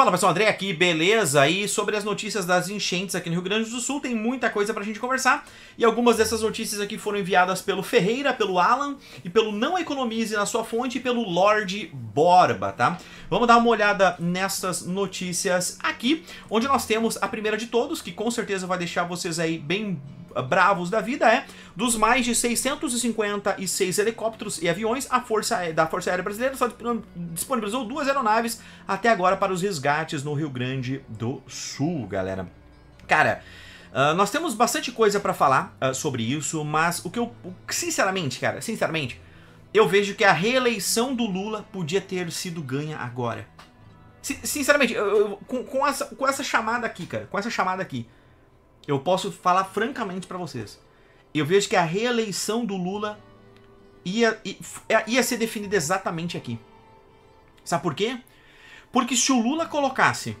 Fala pessoal, André aqui, beleza? E sobre as notícias das enchentes aqui no Rio Grande do Sul, tem muita coisa pra gente conversar. E algumas dessas notícias aqui foram enviadas pelo Ferreira, pelo Alan e pelo Não Economize na sua fonte e pelo Lorde Borba, tá? Vamos dar uma olhada nessas notícias aqui, onde nós temos a primeira de todos, que com certeza vai deixar vocês aí bem bravos da vida é dos mais de 656 helicópteros e aviões, a Força da Força Aérea Brasileira só disponibilizou duas aeronaves até agora para os resgates no Rio Grande do Sul, galera. Cara, Uh, nós temos bastante coisa para falar uh, sobre isso, mas o que eu. Sinceramente, cara, sinceramente, eu vejo que a reeleição do Lula podia ter sido ganha agora. Si sinceramente, eu, eu, com, com, essa, com essa chamada aqui, cara, com essa chamada aqui, eu posso falar francamente para vocês. Eu vejo que a reeleição do Lula ia, ia, é, ia ser definida exatamente aqui. Sabe por quê? Porque se o Lula colocasse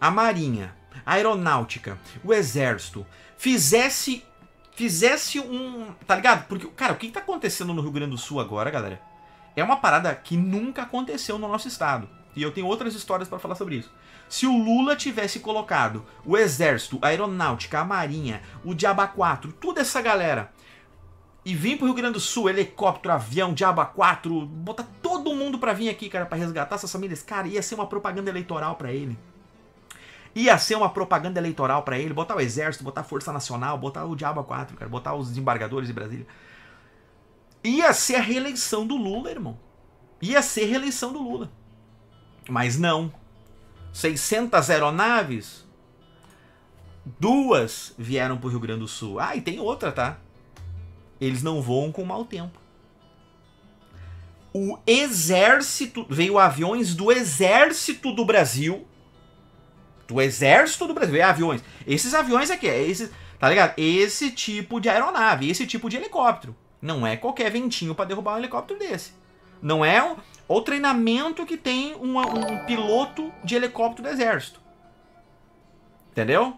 a Marinha, a Aeronáutica, o Exército, fizesse fizesse um, tá ligado? Porque cara, o que tá acontecendo no Rio Grande do Sul agora, galera? É uma parada que nunca aconteceu no nosso estado. E eu tenho outras histórias para falar sobre isso. Se o Lula tivesse colocado o exército, a aeronáutica, a marinha, o Diaba 4, toda essa galera e vir pro Rio Grande do Sul, helicóptero, avião, Diaba 4, botar todo mundo para vir aqui, cara, para resgatar essas famílias, cara, ia ser uma propaganda eleitoral para ele. Ia ser uma propaganda eleitoral para ele, botar o exército, botar a Força Nacional, botar o Diaba 4, cara, botar os desembargadores de Brasília. Ia ser a reeleição do Lula, irmão. Ia ser a reeleição do Lula. Mas não. 600 aeronaves, duas vieram para o Rio Grande do Sul. Ah, e tem outra, tá? Eles não voam com mau tempo. O exército, veio aviões do exército do Brasil, do exército do Brasil, veio aviões. Esses aviões aqui, é esses, tá ligado? Esse tipo de aeronave, esse tipo de helicóptero. Não é qualquer ventinho para derrubar um helicóptero desse. Não é um, ou treinamento que tem um, um piloto de helicóptero do exército. Entendeu?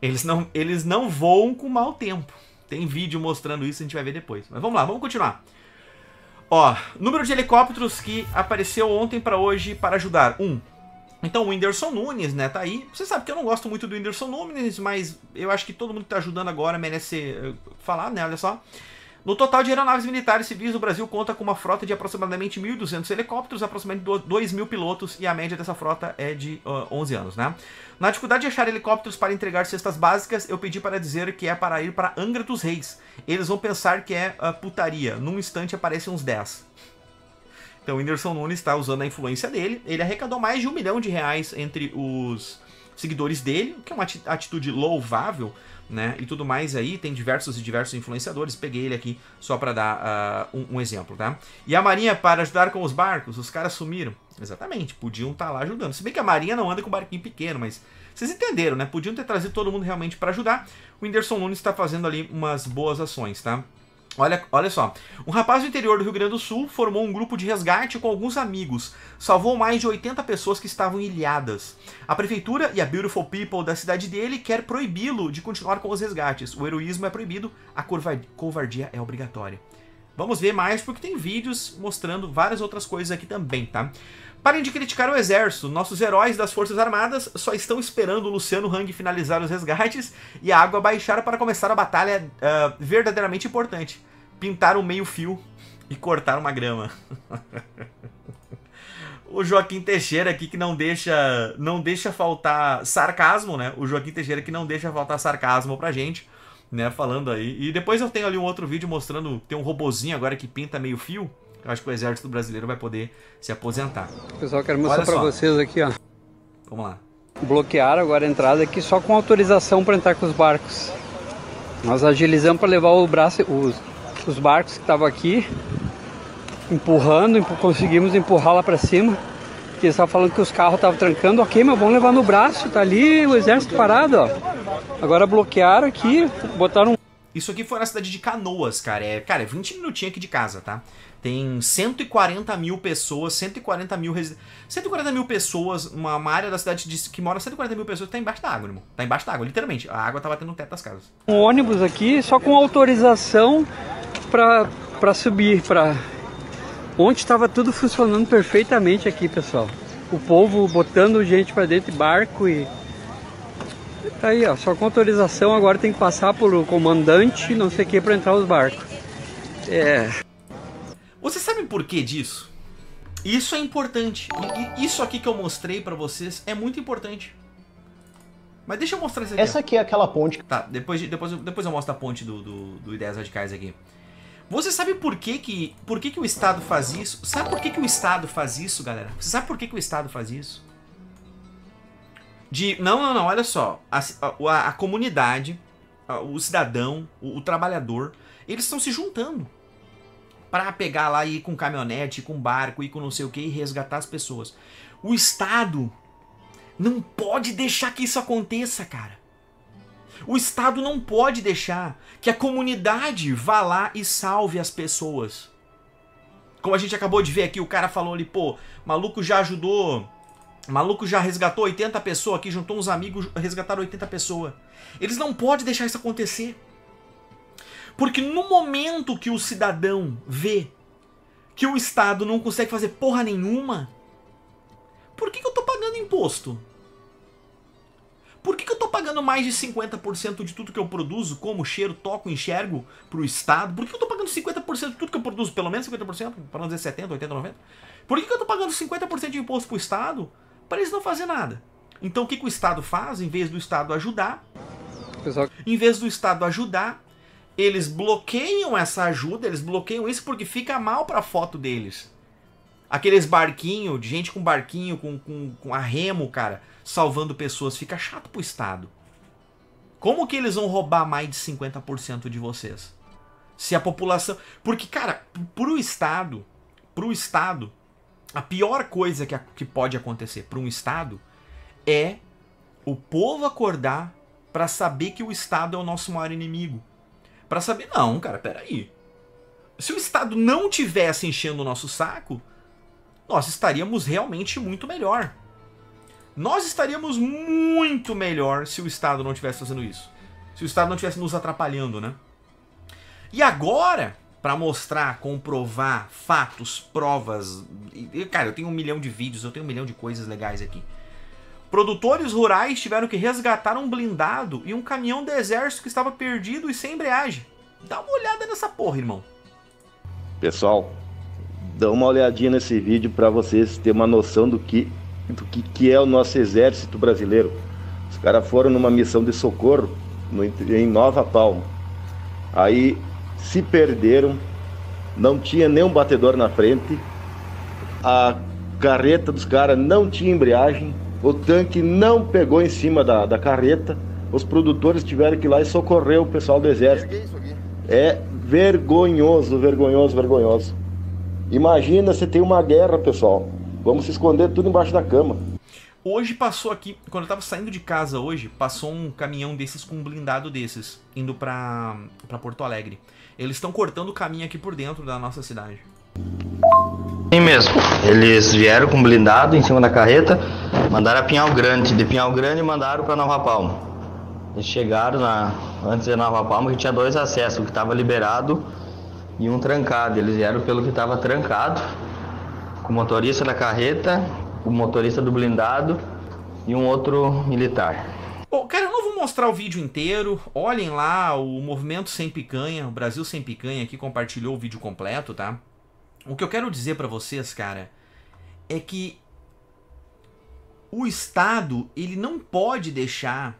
Eles não, eles não voam com mau tempo. Tem vídeo mostrando isso, a gente vai ver depois. Mas vamos lá, vamos continuar. Ó, número de helicópteros que apareceu ontem para hoje para ajudar. Um. Então o Whindersson Nunes, né, tá aí. Você sabe que eu não gosto muito do Whindersson Nunes, mas eu acho que todo mundo que tá ajudando agora merece eh, falar, né? Olha só. No total de aeronaves militares civis, o Brasil conta com uma frota de aproximadamente 1.200 helicópteros, aproximadamente 2.000 pilotos, e a média dessa frota é de uh, ah, 11 anos, né? Na dificuldade de achar helicópteros para entregar cestas básicas, eu pedi para dizer que é para ir para Angra dos Reis. Eles vão pensar que é uh, putaria. Num instante aparecem uns 10. Então o Whindersson Nunes está usando a influência dele. Ele arrecadou mais de um milhão de reais entre os seguidores dele, o que é uma atitude louvável, né? E tudo mais aí, tem diversos e diversos influenciadores. Peguei ele aqui só para dar uh, um, um, exemplo, tá? E a Marinha, para ajudar com os barcos, os caras sumiram. Exatamente, podiam estar tá lá ajudando. Se bem que a Marinha não anda com barquinho pequeno, mas vocês entenderam, né? Podiam ter trazido todo mundo realmente para ajudar. O Whindersson Nunes está fazendo ali umas boas ações, tá? Olha, olha só. Um rapaz do interior do Rio Grande do Sul formou um grupo de resgate com alguns amigos. Salvou mais de 80 pessoas que estavam ilhadas. A prefeitura e a Beautiful People da cidade dele quer proibi-lo de continuar com os resgates. O heroísmo é proibido, a covardia é obrigatória. Vamos ver mais porque tem vídeos mostrando várias outras coisas aqui também, tá? Parem de criticar o exército. Nossos heróis das Forças Armadas só estão esperando o Luciano Hang finalizar os resgates e a água baixar para começar a batalha uh, verdadeiramente importante. Pintar um meio-fio e cortar uma grama. o Joaquim Teixeira aqui que não deixa, não deixa faltar sarcasmo, né? O Joaquim Teixeira que não deixa faltar sarcasmo pra gente, né? Falando aí. E depois eu tenho ali um outro vídeo mostrando, tem um robozinho agora que pinta meio fio. Eu acho que o exército brasileiro vai poder se aposentar. Pessoal, quero mostrar para vocês aqui, ó. Vamos lá. Bloquearam agora a entrada aqui só com autorização para entrar com os barcos. Nós agilizamos para levar o braço, os, os barcos que estavam aqui, empurrando, conseguimos empurrar lá para cima. Porque eles estavam falando que os carros estavam trancando. Ok, mas vamos levar no braço, tá ali o exército parado, ó. Agora bloquearam aqui, botaram isso aqui foi na cidade de Canoas, cara. É, cara, é 20 minutinhos aqui de casa, tá? Tem 140 mil pessoas, 140 mil resi... 140 mil pessoas, uma, uma área da cidade de, que mora 140 mil pessoas, tá embaixo da água, irmão. Tá embaixo da água, literalmente. A água tá batendo no teto das casas. Um ônibus aqui, só com autorização pra, pra subir, pra... Ontem estava tudo funcionando perfeitamente aqui, pessoal. O povo botando gente para dentro de barco e Tá aí, ó, só com autorização agora tem que passar pelo comandante, não sei o que, para entrar os barcos. É. Vocês sabem por que disso? Isso é importante. isso aqui que eu mostrei para vocês é muito importante. Mas deixa eu mostrar isso aqui. Essa aqui é aquela ponte. Tá, depois, depois, depois eu mostro a ponte do, do, do Ideias Radicais aqui. Você sabe por que que, por que que o Estado faz isso? Sabe por que que o Estado faz isso, galera? Você sabe por que que o Estado faz isso? de não, não, não, olha só, a, a, a comunidade, a, o cidadão, o, o, trabalhador, eles estão se juntando para pegar lá e ir com caminhonete, ir com barco, ir com não sei o que e resgatar as pessoas. O Estado não pode deixar que isso aconteça, cara. O Estado não pode deixar que a comunidade vá lá e salve as pessoas. Como a gente acabou de ver aqui, o cara falou ali, pô, maluco já ajudou o maluco já resgatou 80 pessoas aqui, juntou uns amigos, resgataram 80 pessoas. Eles não podem deixar isso acontecer. Porque no momento que o cidadão vê que o Estado não consegue fazer porra nenhuma, por que, que eu tô pagando imposto? Por que, que eu tô pagando mais de 50% de tudo que eu produzo, como cheiro, toco, enxergo, pro Estado? Por que, que eu tô pagando 50% de tudo que eu produzo, pelo menos 50%, para não dizer 70, 80, 90? Por que, que eu tô pagando 50% de imposto pro Estado? para eles não fazer nada. Então o que, que o Estado faz? Em vez do Estado ajudar, em vez do Estado ajudar, eles bloqueiam essa ajuda, eles bloqueiam isso porque fica mal para a foto deles. Aqueles barquinho, de gente com barquinho, com, com, com arremo, cara, salvando pessoas, fica chato pro Estado. Como que eles vão roubar mais de 50% de vocês? Se a população. Porque, cara, pro Estado, pro Estado, a pior coisa que, a, que pode acontecer para um Estado é o povo acordar para saber que o Estado é o nosso maior inimigo. Para saber, não, cara, peraí. Se o Estado não tivesse enchendo o nosso saco, nós estaríamos realmente muito melhor. Nós estaríamos muito melhor se o Estado não estivesse fazendo isso. Se o Estado não estivesse nos atrapalhando, né? E agora, para mostrar, comprovar fatos, provas. E, cara, eu tenho um milhão de vídeos, eu tenho um milhão de coisas legais aqui. Produtores rurais tiveram que resgatar um blindado e um caminhão do exército que estava perdido e sem embreagem. Dá uma olhada nessa porra, irmão. Pessoal, dá uma olhadinha nesse vídeo para vocês terem uma noção do que, do que, que é o nosso exército brasileiro. Os caras foram numa missão de socorro no, em Nova Palma. Aí se perderam, não tinha nenhum batedor na frente, a carreta dos caras não tinha embreagem, o tanque não pegou em cima da, da carreta, os produtores tiveram que ir lá e socorrer o pessoal do exército. É vergonhoso, vergonhoso, vergonhoso. Imagina se tem uma guerra, pessoal. Vamos se esconder tudo embaixo da cama. Hoje passou aqui, quando eu tava saindo de casa hoje, passou um caminhão desses com um blindado desses, indo pra, pra Porto Alegre. Eles estão cortando o caminho aqui por dentro da nossa cidade. Sim mesmo. Eles vieram com blindado em cima da carreta, mandaram a Pinhal Grande, de Pinhal Grande mandaram para Nova Palma. Eles chegaram na antes de Nova Palma que tinha dois acessos, o que estava liberado e um trancado. Eles vieram pelo que estava trancado, com o motorista da carreta, o motorista do blindado e um outro militar cara, eu não vou mostrar o vídeo inteiro. Olhem lá o Movimento Sem Picanha, o Brasil Sem Picanha aqui compartilhou o vídeo completo, tá? O que eu quero dizer para vocês, cara, é que o Estado, ele não pode deixar,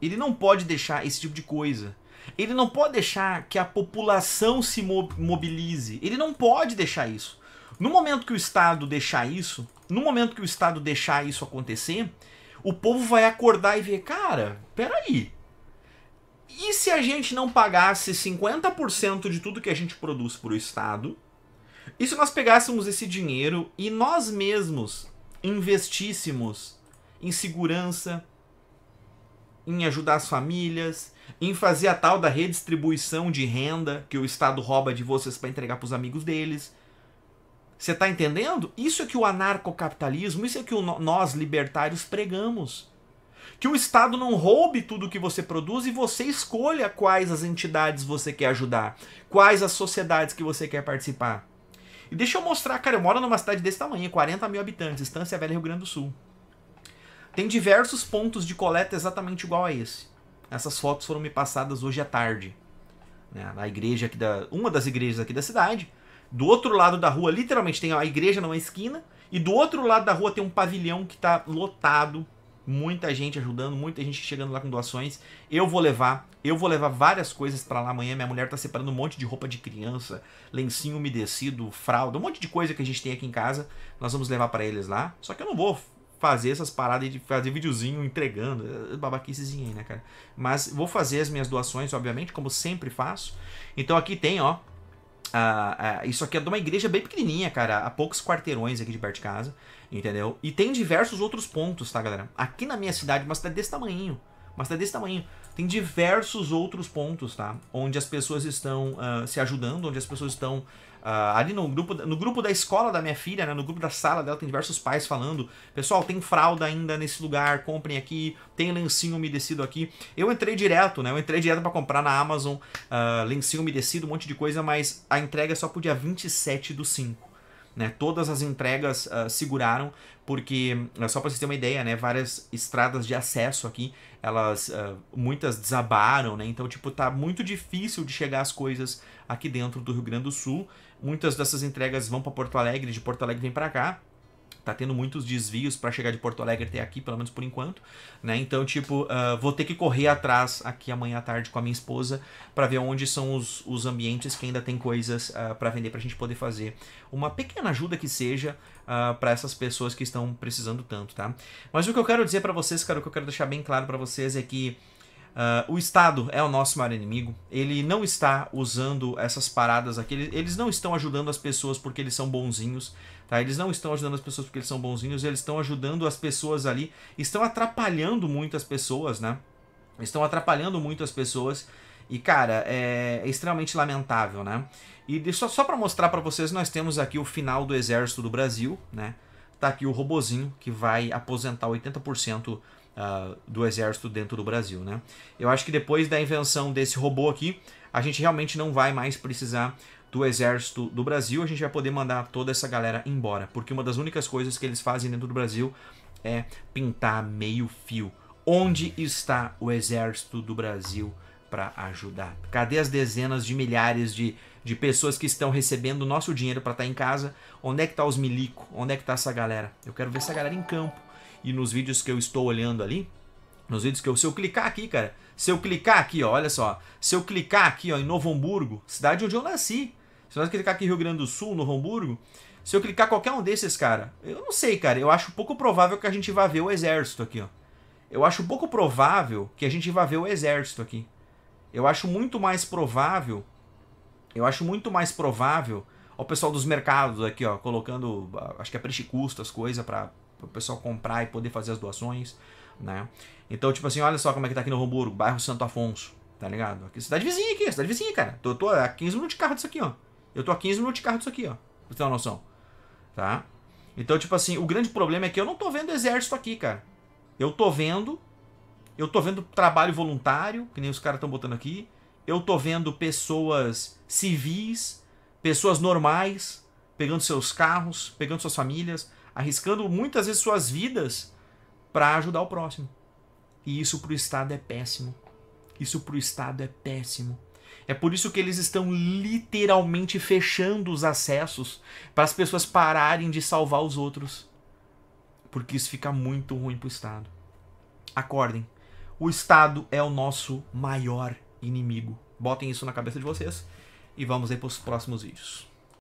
ele não pode deixar esse tipo de coisa. Ele não pode deixar que a população se mobilize. Ele não pode deixar isso. No momento que o Estado deixar isso, no momento que o Estado deixar isso acontecer, o povo vai acordar e ver, cara, peraí. E se a gente não pagasse 50% de tudo que a gente produz para o Estado? E se nós pegássemos esse dinheiro e nós mesmos investíssemos em segurança, em ajudar as famílias, em fazer a tal da redistribuição de renda que o Estado rouba de vocês para entregar para os amigos deles, você está entendendo? Isso é que o anarcocapitalismo, isso é que o, nós libertários pregamos. Que o Estado não roube tudo que você produz e você escolha quais as entidades você quer ajudar, quais as sociedades que você quer participar. E deixa eu mostrar, cara, eu moro numa cidade desse tamanho, 40 mil habitantes, Estância Velha Rio Grande do Sul. Tem diversos pontos de coleta exatamente igual a esse. Essas fotos foram me passadas hoje à tarde. Né, na igreja aqui da. Uma das igrejas aqui da cidade. Do outro lado da rua, literalmente, tem a igreja numa é esquina. E do outro lado da rua tem um pavilhão que está lotado. Muita gente ajudando, muita gente chegando lá com doações. Eu vou levar, eu vou levar várias coisas para lá amanhã. Minha mulher está separando um monte de roupa de criança, lencinho umedecido, fralda, um monte de coisa que a gente tem aqui em casa. Nós vamos levar para eles lá. Só que eu não vou fazer essas paradas de fazer videozinho entregando, eh, babaquicezinha aí, né, cara? Mas vou fazer as minhas doações, obviamente, como sempre faço. Então aqui tem, ó, ah, ah, isso aqui é de uma igreja bem pequenininha, cara, há poucos quarteirões aqui de perto de casa, entendeu? E tem diversos outros pontos, tá, galera? Aqui na minha cidade, uma cidade desse tamanho, uma cidade desse tamanho, tem diversos outros pontos, tá? Onde as pessoas estão uh, se ajudando, onde as pessoas estão Uh, ali no grupo, no grupo da escola da minha filha, né, no grupo da sala dela, tem diversos pais falando: pessoal, tem fralda ainda nesse lugar, comprem aqui, tem lencinho umedecido aqui. Eu entrei direto, né? Eu entrei direto para comprar na Amazon uh, lencinho umedecido, um monte de coisa, mas a entrega só podia 27 do 5. Né, todas as entregas uh, seguraram, porque, só para vocês terem uma ideia, né, várias estradas de acesso aqui, elas, uh, muitas desabaram, né, então, tipo, tá muito difícil de chegar as coisas aqui dentro do Rio Grande do Sul, Muitas dessas entregas vão para Porto Alegre, de Porto Alegre vem para cá tá tendo muitos desvios para chegar de Porto Alegre até aqui, pelo menos por enquanto, né? Então, tipo, uh, vou ter que correr atrás aqui amanhã à tarde com a minha esposa para ver onde são os, os ambientes que ainda tem coisas uh, ah, para vender para a gente poder fazer uma pequena ajuda que seja uh, ah, para essas pessoas que estão precisando tanto, tá? Mas o que eu quero dizer para vocês, cara, o que eu quero deixar bem claro para vocês é que Uh, o Estado é o nosso maior inimigo. Ele não está usando essas paradas aqui. Eles não estão ajudando as pessoas porque eles são bonzinhos. Tá? Eles não estão ajudando as pessoas porque eles são bonzinhos. Eles estão ajudando as pessoas ali. Estão atrapalhando muitas pessoas, né? Estão atrapalhando muitas pessoas. E, cara, é, é, extremamente lamentável, né? E só, só para mostrar para vocês, nós temos aqui o final do Exército do Brasil, né? Tá aqui o robozinho que vai aposentar 80% uh, do exército dentro do Brasil. Né? Eu acho que depois da invenção desse robô aqui, a gente realmente não vai mais precisar do exército do Brasil, a gente vai poder mandar toda essa galera embora, porque uma das únicas coisas que eles fazem dentro do Brasil é pintar meio fio. Onde está o exército do Brasil para ajudar? Cadê as dezenas de milhares de, de pessoas que estão recebendo nosso dinheiro para estar tá em casa? Onde é que tá os milico? Onde é que tá essa galera? Eu quero ver essa galera em campo e nos vídeos que eu estou olhando ali, nos vídeos que eu, se eu clicar aqui, cara, se eu clicar aqui, ó, olha só, se eu clicar aqui, ó, em Novo Hamburgo, cidade onde eu nasci, se nós clicar aqui Rio Grande do Sul, Novo Hamburgo, se eu clicar qualquer um desses, cara, eu não sei, cara, eu acho pouco provável que a gente vá ver o exército aqui, ó. Eu acho pouco provável que a gente vá ver o exército aqui. Eu acho muito mais provável, eu acho muito mais provável, ó, o pessoal dos mercados aqui, ó, colocando, acho que é preço custo as coisas para o pessoal comprar e poder fazer as doações, né? Então, tipo assim, olha só como é que tá aqui no Hamburgo, bairro Santo Afonso, tá ligado? Aqui, cidade vizinha aqui, cidade vizinha, cara. Eu tô a 15 minutos de carro disso aqui, ó. Eu tô a 15 minutos de carro disso aqui, ó. Pra você ter uma noção, tá? Então, tipo assim, o grande problema é que eu não tô vendo exército aqui, cara. Eu tô vendo, eu tô vendo trabalho voluntário, que nem os caras estão botando aqui. Eu tô vendo pessoas civis, pessoas normais, pegando seus carros, pegando suas famílias arriscando muitas vezes suas vidas para ajudar o próximo. E isso para o Estado é péssimo. Isso para o Estado é péssimo. É por isso que eles estão literalmente fechando os acessos para as pessoas pararem de salvar os outros. Porque isso fica muito ruim para o Estado. Acordem. O Estado é o nosso maior inimigo. Botem isso na cabeça de vocês e vamos aí para os próximos vídeos.